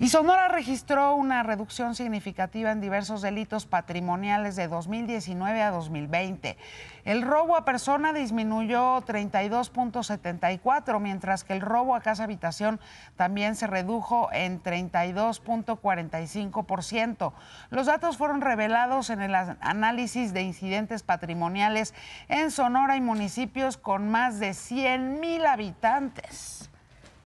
Y Sonora registró una reducción significativa en diversos delitos patrimoniales de 2019 a 2020. El robo a persona disminuyó 32.74, mientras que el robo a casa habitación también se redujo en 32.45%. Los datos fueron revelados en el análisis de incidentes patrimoniales en Sonora y municipios con más de 100.000 habitantes.